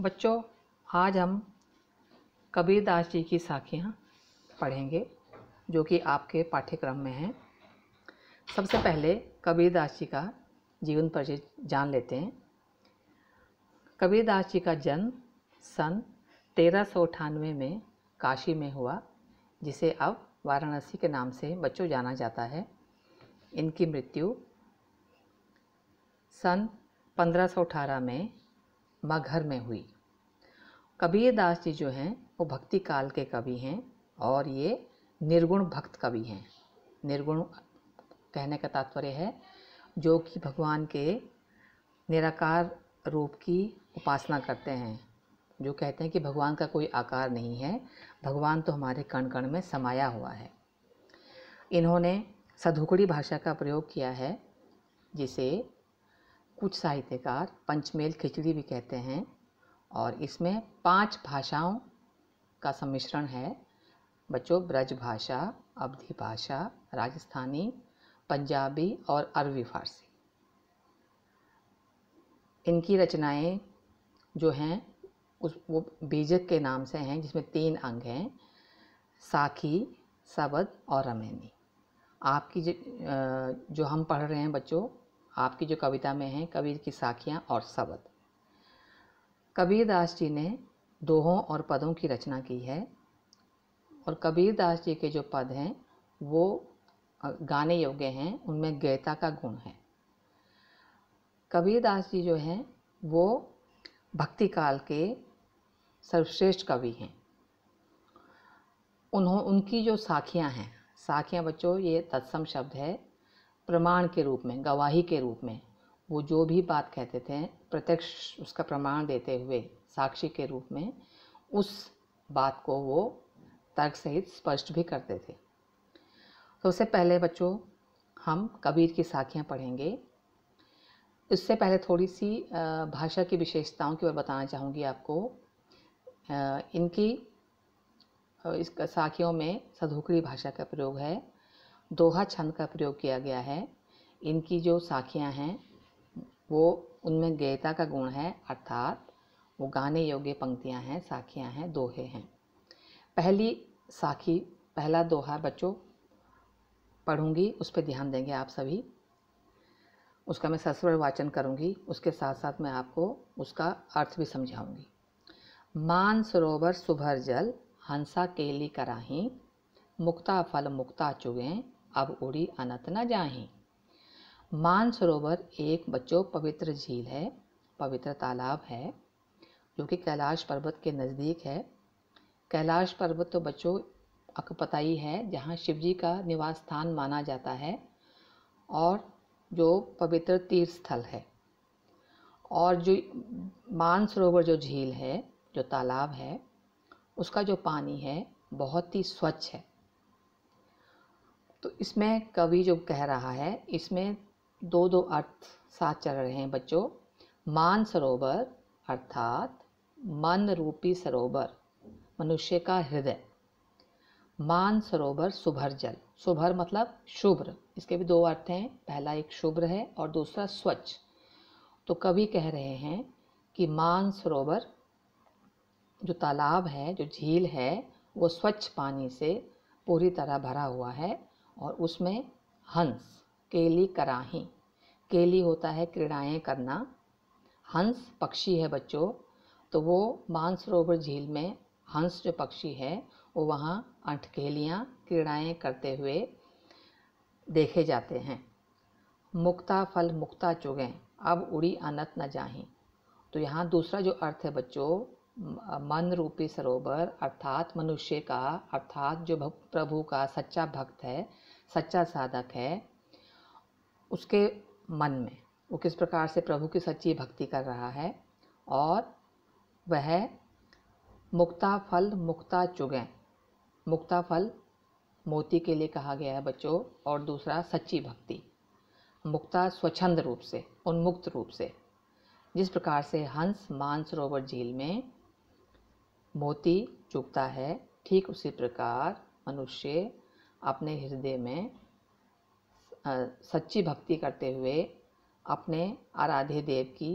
बच्चों आज हम कबीरदास जी की साखियाँ पढ़ेंगे जो कि आपके पाठ्यक्रम में हैं सबसे पहले कबीरदास जी का जीवन परिचय जान लेते हैं कबीरदास जी का जन्म सन तेरह सौ अठानवे में काशी में हुआ जिसे अब वाराणसी के नाम से बच्चों जाना जाता है इनकी मृत्यु सन पंद्रह सौ अठारह में घर में हुई कबीर दास जी जो हैं वो भक्ति काल के कवि हैं और ये निर्गुण भक्त कवि हैं निर्गुण कहने का तात्पर्य है जो कि भगवान के निराकार रूप की उपासना करते हैं जो कहते हैं कि भगवान का कोई आकार नहीं है भगवान तो हमारे कण कण में समाया हुआ है इन्होंने सधुकड़ी भाषा का प्रयोग किया है जिसे कुछ साहित्यकार पंचमेल खिचड़ी भी कहते हैं और इसमें पांच भाषाओं का सम्मिश्रण है बच्चों ब्रज भाषा अवधि भाषा राजस्थानी पंजाबी और अरबी फारसी इनकी रचनाएं जो हैं उस वो बीजक के नाम से हैं जिसमें तीन अंग हैं साखी सबद और रमैनी आपकी जो, जो हम पढ़ रहे हैं बच्चों आपकी जो कविता में हैं कबीर की साखियाँ और सबद कबीरदास जी ने दोहों और पदों की रचना की है और कबीरदास जी के जो पद हैं वो गाने योग्य हैं उनमें गैता का गुण है कबीरदास जी जो हैं वो भक्ति काल के सर्वश्रेष्ठ कवि हैं उन्हों उनकी जो साखियाँ हैं साखियाँ बच्चों ये तत्सम शब्द है प्रमाण के रूप में गवाही के रूप में वो जो भी बात कहते थे प्रत्यक्ष उसका प्रमाण देते हुए साक्षी के रूप में उस बात को वो तर्क सहित स्पष्ट भी करते थे तो उससे पहले बच्चों हम कबीर की साखियाँ पढ़ेंगे इससे पहले थोड़ी सी भाषा की विशेषताओं की ओर बताना चाहूँगी आपको इनकी इस साखियों में सधुकड़ी भाषा का प्रयोग है दोहा छंद का प्रयोग किया गया है इनकी जो साखियां हैं वो उनमें गेयता का गुण है अर्थात वो गाने योग्य पंक्तियां हैं साखियां हैं दोहे हैं पहली साखी पहला दोहा बच्चों पढ़ूंगी उस पर ध्यान देंगे आप सभी उसका मैं सस्वर वाचन करूंगी उसके साथ साथ मैं आपको उसका अर्थ भी समझाऊंगी मान सरोवर सुभर जल हंसा केली कराही मुक्ता फल मुक्ता चुगें अब उड़ी अनंत न जाही मानसरोवर एक बच्चों पवित्र झील है पवित्र तालाब है जो कि कैलाश पर्वत के नज़दीक है कैलाश पर्वत तो बच्चों अकपताई है जहाँ शिव जी का निवास स्थान माना जाता है और जो पवित्र तीर्थ स्थल है और जो मानसरोवर जो झील है जो तालाब है उसका जो पानी है बहुत ही स्वच्छ है तो इसमें कवि जो कह रहा है इसमें दो दो अर्थ साथ चल रहे हैं बच्चों मान सरोवर अर्थात मन रूपी सरोवर मनुष्य का हृदय मान सरोवर सुभर जल सुभर मतलब शुभ्र इसके भी दो अर्थ हैं पहला एक शुभ्र है और दूसरा स्वच्छ तो कवि कह रहे हैं कि मान सरोवर जो तालाब है जो झील है वो स्वच्छ पानी से पूरी तरह भरा हुआ है और उसमें हंस केली कराही केली होता है क्रीड़ाएँ करना हंस पक्षी है बच्चों तो वो मानसरोवर झील में हंस जो पक्षी है वो वहाँ अंठकेलियाँ क्रीड़ाएँ करते हुए देखे जाते हैं मुक्ता फल मुक्ता चुगें अब उड़ी अनत न जाहीं तो यहाँ दूसरा जो अर्थ है बच्चों मन रूपी सरोवर अर्थात मनुष्य का अर्थात जो प्रभु का सच्चा भक्त है सच्चा साधक है उसके मन में वो किस प्रकार से प्रभु की सच्ची भक्ति कर रहा है और वह मुक्ता फल मुक्ता चुगें मुक्ता फल मोती के लिए कहा गया है बच्चों और दूसरा सच्ची भक्ति मुक्ता स्वच्छंद रूप से उन्मुक्त रूप से जिस प्रकार से हंस मानसरोवर झील में मोती चुगता है ठीक उसी प्रकार मनुष्य अपने हृदय में सच्ची भक्ति करते हुए अपने आराध्य देव की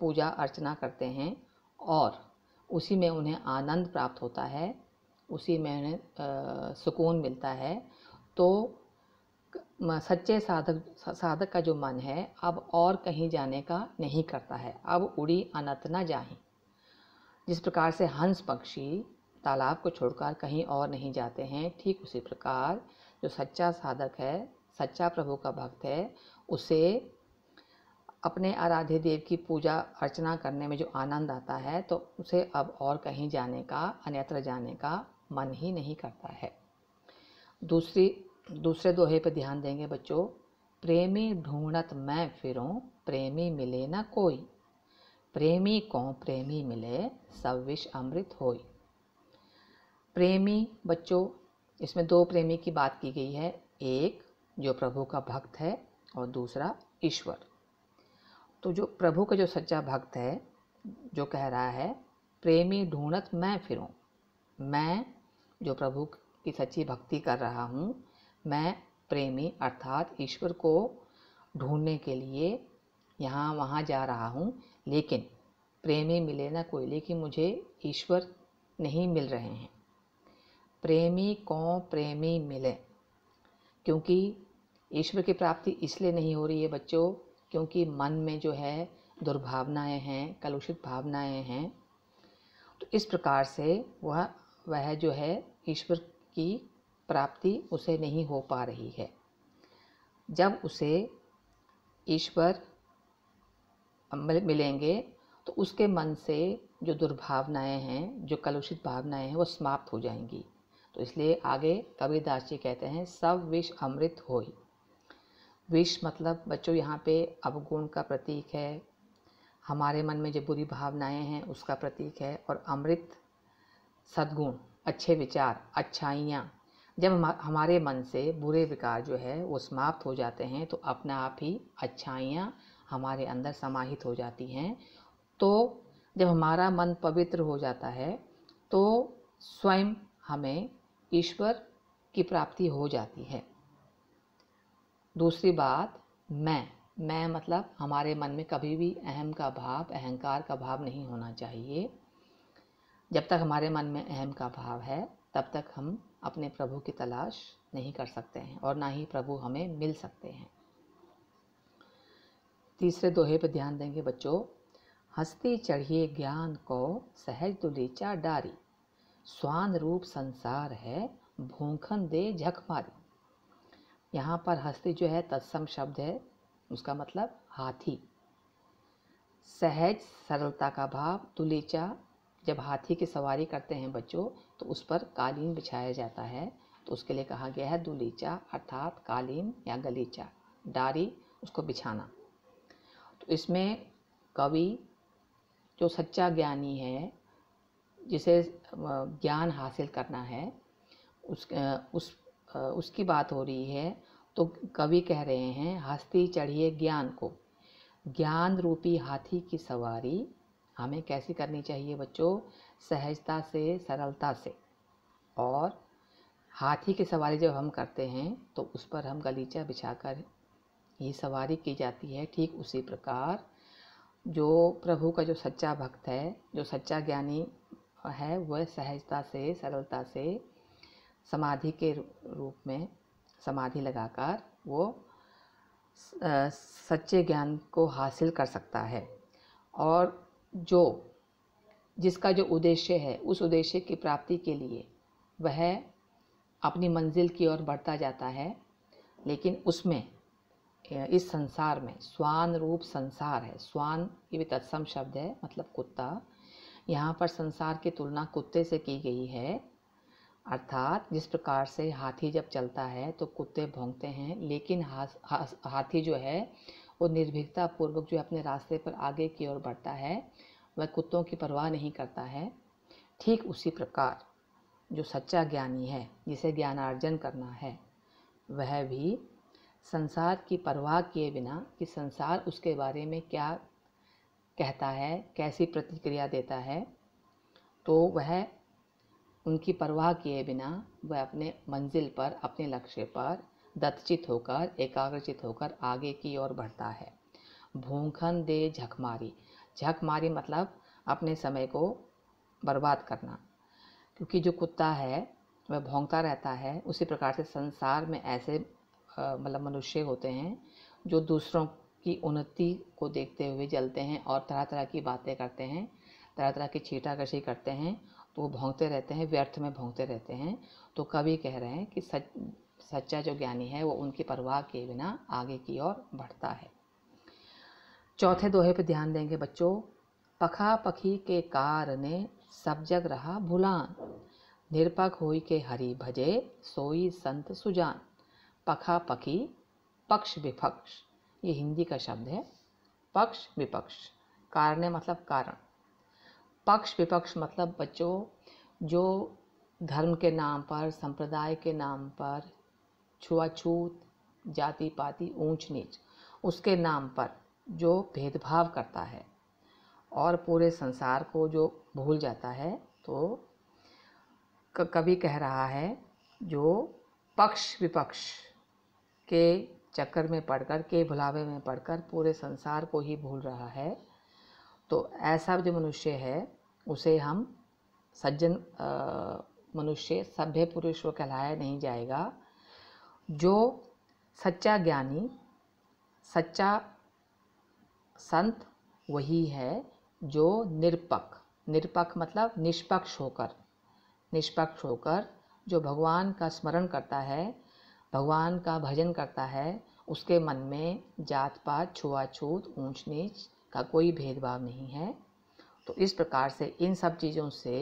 पूजा अर्चना करते हैं और उसी में उन्हें आनंद प्राप्त होता है उसी में उन्हें सुकून मिलता है तो सच्चे साधक साधक का जो मन है अब और कहीं जाने का नहीं करता है अब उड़ी अनंत न जाही जिस प्रकार से हंस पक्षी तालाब को छोड़कर कहीं और नहीं जाते हैं ठीक उसी प्रकार जो सच्चा साधक है सच्चा प्रभु का भक्त है उसे अपने आराध्य देव की पूजा अर्चना करने में जो आनंद आता है तो उसे अब और कहीं जाने का अन्यत्र जाने का मन ही नहीं करता है दूसरी दूसरे दोहे पर ध्यान देंगे बच्चों प्रेमी ढूंढत मैं फिरूं प्रेमी मिले ना कोई प्रेमी को प्रेमी मिले सब विष अमृत होई प्रेमी बच्चों इसमें दो प्रेमी की बात की गई है एक जो प्रभु का भक्त है और दूसरा ईश्वर तो जो प्रभु का जो सच्चा भक्त है जो कह रहा है प्रेमी ढूंढत मैं फिरूं मैं जो प्रभु की सच्ची भक्ति कर रहा हूँ मैं प्रेमी अर्थात ईश्वर को ढूंढने के लिए यहाँ वहाँ जा रहा हूँ लेकिन प्रेमी मिले ना कोई लेकिन मुझे ईश्वर नहीं मिल रहे हैं प्रेमी को प्रेमी मिले क्योंकि ईश्वर की प्राप्ति इसलिए नहीं हो रही है बच्चों क्योंकि मन में जो है दुर्भावनाएं हैं कलुषित भावनाएं हैं तो इस प्रकार से वह वह जो है ईश्वर की प्राप्ति उसे नहीं हो पा रही है जब उसे ईश्वर मिलेंगे तो उसके मन से जो दुर्भावनाएं हैं जो कलुषित भावनाएं हैं वो समाप्त हो जाएंगी तो इसलिए आगे कबीरदास जी कहते हैं सब विष अमृत हो विष मतलब बच्चों यहाँ पे अवगुण का प्रतीक है हमारे मन में जो बुरी भावनाएं हैं उसका प्रतीक है और अमृत सद्गुण अच्छे विचार अच्छाइयाँ जब हम हमारे मन से बुरे विकार जो है वो समाप्त हो जाते हैं तो अपने आप ही अच्छाइयाँ हमारे अंदर समाहित हो जाती हैं तो जब हमारा मन पवित्र हो जाता है तो स्वयं हमें ईश्वर की प्राप्ति हो जाती है दूसरी बात मैं मैं मतलब हमारे मन में कभी भी अहम का भाव अहंकार का भाव नहीं होना चाहिए जब तक हमारे मन में अहम का भाव है तब तक हम अपने प्रभु की तलाश नहीं कर सकते हैं और ना ही प्रभु हमें मिल सकते हैं तीसरे दोहे पर ध्यान देंगे बच्चों हस्ती चढ़िए ज्ञान को सहज दुलीचा डारी स्वान रूप संसार है भूखन दे झक मारी यहाँ पर हस्ती जो है तत्सम शब्द है उसका मतलब हाथी सहज सरलता का भाव तुलेचा जब हाथी की सवारी करते हैं बच्चों तो उस पर कालीन बिछाया जाता है तो उसके लिए कहा गया है दुलीचा अर्थात कालीन या गलीचा डारी उसको बिछाना तो इसमें कवि जो सच्चा ज्ञानी है जिसे ज्ञान हासिल करना है उस उस उसकी बात हो रही है तो कवि कह रहे हैं हस्ती चढ़िए ज्ञान को ज्ञान रूपी हाथी की सवारी हमें कैसी करनी चाहिए बच्चों सहजता से सरलता से और हाथी की सवारी जब हम करते हैं तो उस पर हम गलीचा बिछाकर ये सवारी की जाती है ठीक उसी प्रकार जो प्रभु का जो सच्चा भक्त है जो सच्चा ज्ञानी है वह सहजता से सरलता से समाधि के रूप में समाधि लगाकर वो सच्चे ज्ञान को हासिल कर सकता है और जो जिसका जो उद्देश्य है उस उद्देश्य की प्राप्ति के लिए वह अपनी मंजिल की ओर बढ़ता जाता है लेकिन उसमें इस संसार में स्वान रूप संसार है स्वान ये भी तत्सम शब्द है मतलब कुत्ता यहाँ पर संसार की तुलना कुत्ते से की गई है अर्थात जिस प्रकार से हाथी जब चलता है तो कुत्ते भोंगते हैं लेकिन हा, हा, हाथी जो है वो निर्भीकता पूर्वक जो अपने रास्ते पर आगे की ओर बढ़ता है वह कुत्तों की परवाह नहीं करता है ठीक उसी प्रकार जो सच्चा ज्ञानी है जिसे ज्ञानार्जन करना है वह भी संसार की परवाह किए बिना कि संसार उसके बारे में क्या कहता है कैसी प्रतिक्रिया देता है तो वह उनकी परवाह किए बिना वह अपने मंजिल पर अपने लक्ष्य पर दत्चित होकर एकाग्रचित होकर आगे की ओर बढ़ता है भूखन दे झकमारी झकमारी मतलब अपने समय को बर्बाद करना क्योंकि जो कुत्ता है वह भोंगता रहता है उसी प्रकार से संसार में ऐसे मतलब मनुष्य होते हैं जो दूसरों की उन्नति को देखते हुए जलते हैं और तरह तरह की बातें करते हैं तरह तरह की छीटाकशी करते हैं तो वो भोंगते रहते हैं व्यर्थ में भोंगते रहते हैं तो कवि कह रहे हैं कि सच सच्चा जो ज्ञानी है वो उनकी परवाह के बिना आगे की ओर बढ़ता है चौथे दोहे पर ध्यान देंगे बच्चों पखा पखी के कार ने सब जग रहा भुलान निरपक होई के हरि भजे सोई संत सुजान पखा पखी पक्ष विपक्ष ये हिंदी का शब्द है पक्ष विपक्ष कारण मतलब कारण पक्ष विपक्ष मतलब बच्चों जो धर्म के नाम पर संप्रदाय के नाम पर छुआछूत जाति पाति ऊंच नीच उसके नाम पर जो भेदभाव करता है और पूरे संसार को जो भूल जाता है तो कवि कह रहा है जो पक्ष विपक्ष के चक्कर में पड़कर के भुलावे में पड़कर पूरे संसार को ही भूल रहा है तो ऐसा जो मनुष्य है उसे हम सज्जन मनुष्य सभ्य पुरुष व कहलाया नहीं जाएगा जो सच्चा ज्ञानी सच्चा संत वही है जो निरपक निरपक मतलब निष्पक्ष होकर निष्पक्ष होकर जो भगवान का स्मरण करता है भगवान का भजन करता है उसके मन में जात पात छुआछूत ऊंच नीच का कोई भेदभाव नहीं है तो इस प्रकार से इन सब चीज़ों से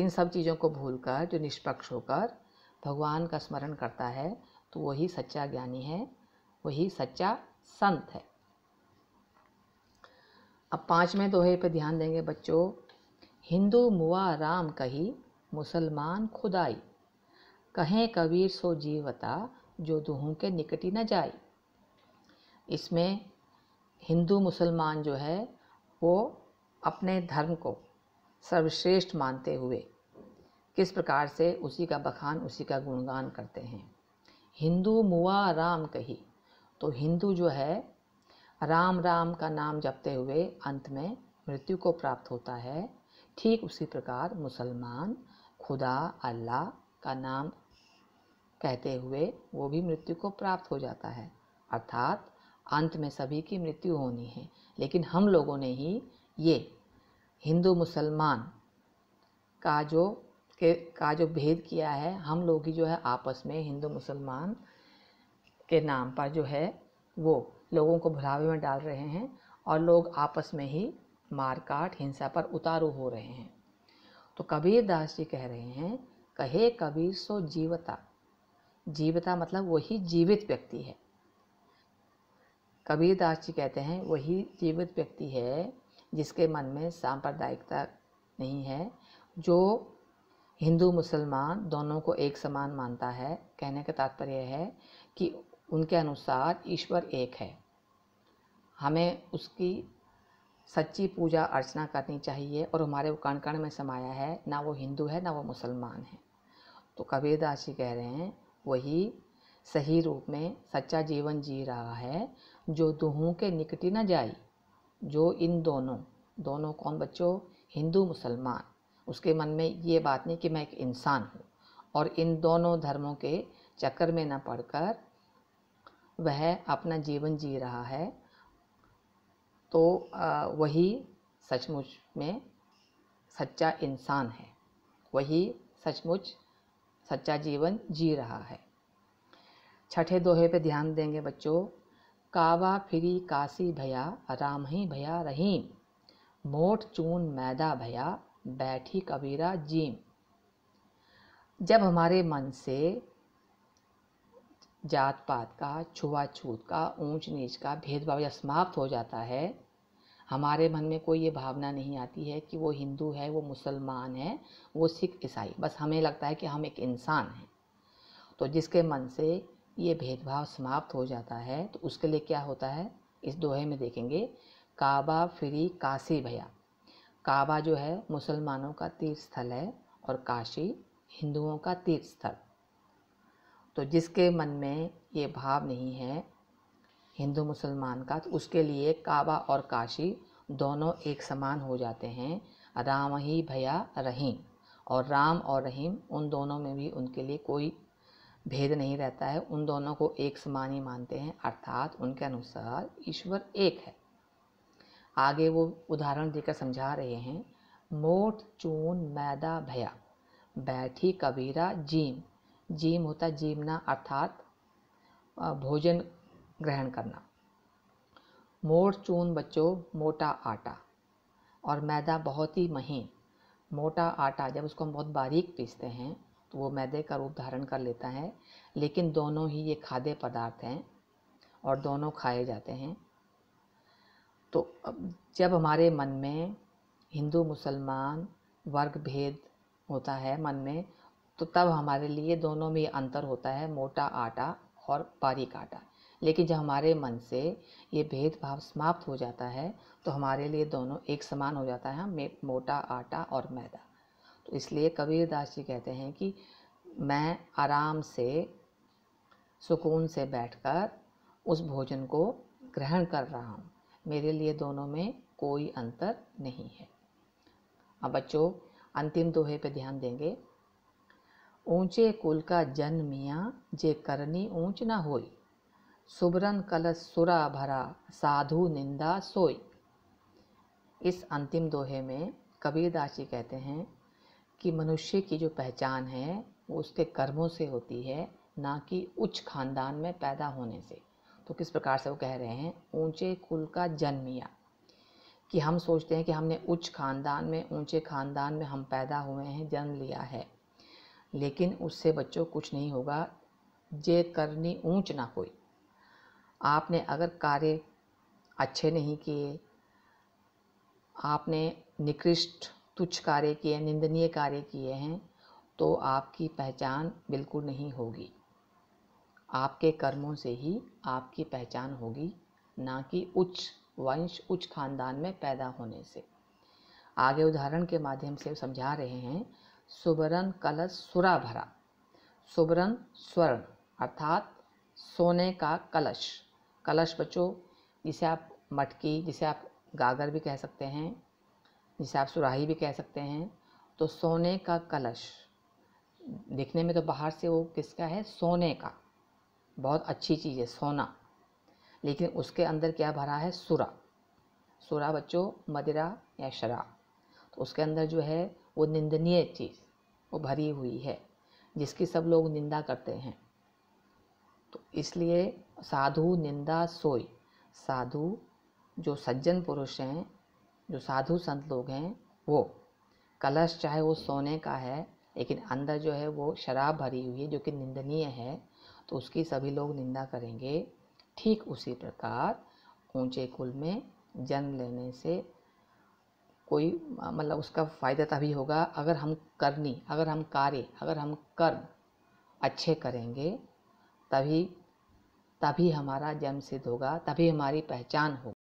इन सब चीज़ों को भूलकर जो निष्पक्ष होकर भगवान का स्मरण करता है तो वही सच्चा ज्ञानी है वही सच्चा संत है अब पाँचवें दोहे पर ध्यान देंगे बच्चों हिंदू मुआ राम कही मुसलमान खुदाई कहें कबीर सो जीवता जो दुहू के निकटी न जाए इसमें हिंदू मुसलमान जो है वो अपने धर्म को सर्वश्रेष्ठ मानते हुए किस प्रकार से उसी का बखान उसी का गुणगान करते हैं हिंदू मुआ राम कही तो हिंदू जो है राम राम का नाम जपते हुए अंत में मृत्यु को प्राप्त होता है ठीक उसी प्रकार मुसलमान खुदा अल्लाह का नाम कहते हुए वो भी मृत्यु को प्राप्त हो जाता है अर्थात अंत में सभी की मृत्यु होनी है लेकिन हम लोगों ने ही ये हिंदू मुसलमान का जो के का जो भेद किया है हम लोग ही जो है आपस में हिंदू मुसलमान के नाम पर जो है वो लोगों को भुलावे में डाल रहे हैं और लोग आपस में ही मारकाट हिंसा पर उतारू हो रहे हैं तो कबीर दास जी कह रहे हैं कहे कबीर सो जीवता जीवता मतलब वही जीवित व्यक्ति है कबीरदास जी कहते हैं वही जीवित व्यक्ति है जिसके मन में सांप्रदायिकता नहीं है जो हिंदू मुसलमान दोनों को एक समान मानता है कहने का तात्पर्य है कि उनके अनुसार ईश्वर एक है हमें उसकी सच्ची पूजा अर्चना करनी चाहिए और हमारे कण कण में समाया है ना वो हिंदू है ना वो मुसलमान है तो कबीरदास जी कह रहे हैं वही सही रूप में सच्चा जीवन जी रहा है जो दुहू के निकटी न जाए जो इन दोनों दोनों कौन बच्चों हिंदू मुसलमान उसके मन में ये बात नहीं कि मैं एक इंसान हूँ और इन दोनों धर्मों के चक्कर में न पड़कर वह अपना जीवन जी रहा है तो वही सचमुच में सच्चा इंसान है वही सचमुच सच्चा जीवन जी रहा है छठे दोहे पे ध्यान देंगे बच्चों कावा फिरी काशी भया राम ही भया रहीम मोट चून मैदा भया बैठी कबीरा जीम जब हमारे मन से जात पात का छुआछूत का ऊंच नीच का भेदभाव या समाप्त हो जाता है हमारे मन में कोई ये भावना नहीं आती है कि वो हिंदू है वो मुसलमान है वो सिख ईसाई बस हमें लगता है कि हम एक इंसान हैं तो जिसके मन से ये भेदभाव समाप्त हो जाता है तो उसके लिए क्या होता है इस दोहे में देखेंगे काबा फ्री काशी भैया काबा जो है मुसलमानों का तीर्थ स्थल है और काशी हिंदुओं का तीर्थ स्थल तो जिसके मन में ये भाव नहीं है हिंदू मुसलमान का तो उसके लिए काबा और काशी दोनों एक समान हो जाते हैं राम ही भया रहीम और राम और रहीम उन दोनों में भी उनके लिए कोई भेद नहीं रहता है उन दोनों को एक समान ही मानते हैं अर्थात उनके अनुसार ईश्वर एक है आगे वो उदाहरण देकर समझा रहे हैं मोट चून मैदा भया बैठी कबीरा जीम जीम होता जीमना अर्थात भोजन ग्रहण करना मोर चून बच्चों मोटा आटा और मैदा बहुत ही महीन मोटा आटा जब उसको हम बहुत बारीक पीसते हैं तो वो मैदे का रूप धारण कर लेता है लेकिन दोनों ही ये खाद्य पदार्थ हैं और दोनों खाए जाते हैं तो जब हमारे मन में हिंदू मुसलमान वर्ग भेद होता है मन में तो तब हमारे लिए दोनों में अंतर होता है मोटा आटा और बारीक आटा लेकिन जब हमारे मन से ये भेदभाव समाप्त हो जाता है तो हमारे लिए दोनों एक समान हो जाता है मोटा आटा और मैदा तो इसलिए कबीरदास जी कहते हैं कि मैं आराम से सुकून से बैठकर उस भोजन को ग्रहण कर रहा हूँ मेरे लिए दोनों में कोई अंतर नहीं है अब बच्चों अंतिम दोहे पर ध्यान देंगे ऊंचे कुल का जन्म मियाँ जे करनी ऊंच ना होई सुबरन कलश सुरा भरा साधु निंदा सोई इस अंतिम दोहे में कबीरदास जी कहते हैं कि मनुष्य की जो पहचान है वो उसके कर्मों से होती है ना कि उच्च खानदान में पैदा होने से तो किस प्रकार से वो कह रहे हैं ऊंचे कुल का जन्मिया कि हम सोचते हैं कि हमने उच्च खानदान में ऊंचे खानदान में हम पैदा हुए हैं जन्म लिया है लेकिन उससे बच्चों कुछ नहीं होगा जे करनी ऊंच ना कोई आपने अगर कार्य अच्छे नहीं किए आपने निकृष्ट तुच्छ कार्य किए निंदनीय कार्य किए हैं तो आपकी पहचान बिल्कुल नहीं होगी आपके कर्मों से ही आपकी पहचान होगी ना कि उच्च वंश उच्च खानदान में पैदा होने से आगे उदाहरण के माध्यम से समझा रहे हैं सुबरन कलश सुरा भरा सुबरन स्वर्ण अर्थात सोने का कलश कलश बचो जिसे आप मटकी जिसे आप गागर भी कह सकते हैं जिसे आप सुराही भी कह सकते हैं तो सोने का कलश दिखने में तो बाहर से वो किसका है सोने का बहुत अच्छी चीज़ है सोना लेकिन उसके अंदर क्या भरा है सुरा सुरा बच्चों मदिरा या शराब तो उसके अंदर जो है वो निंदनीय चीज़ वो भरी हुई है जिसकी सब लोग निंदा करते हैं तो इसलिए साधु निंदा सोई साधु जो सज्जन पुरुष हैं जो साधु संत लोग हैं वो कलश चाहे वो सोने का है लेकिन अंदर जो है वो शराब भरी हुई है जो कि निंदनीय है तो उसकी सभी लोग निंदा करेंगे ठीक उसी प्रकार ऊंचे कुल में जन्म लेने से कोई मतलब उसका फ़ायदा तभी होगा अगर हम करनी अगर हम कार्य अगर हम कर्म अच्छे करेंगे तभी तभी हमारा जन्म सिद्ध होगा तभी हमारी पहचान होगी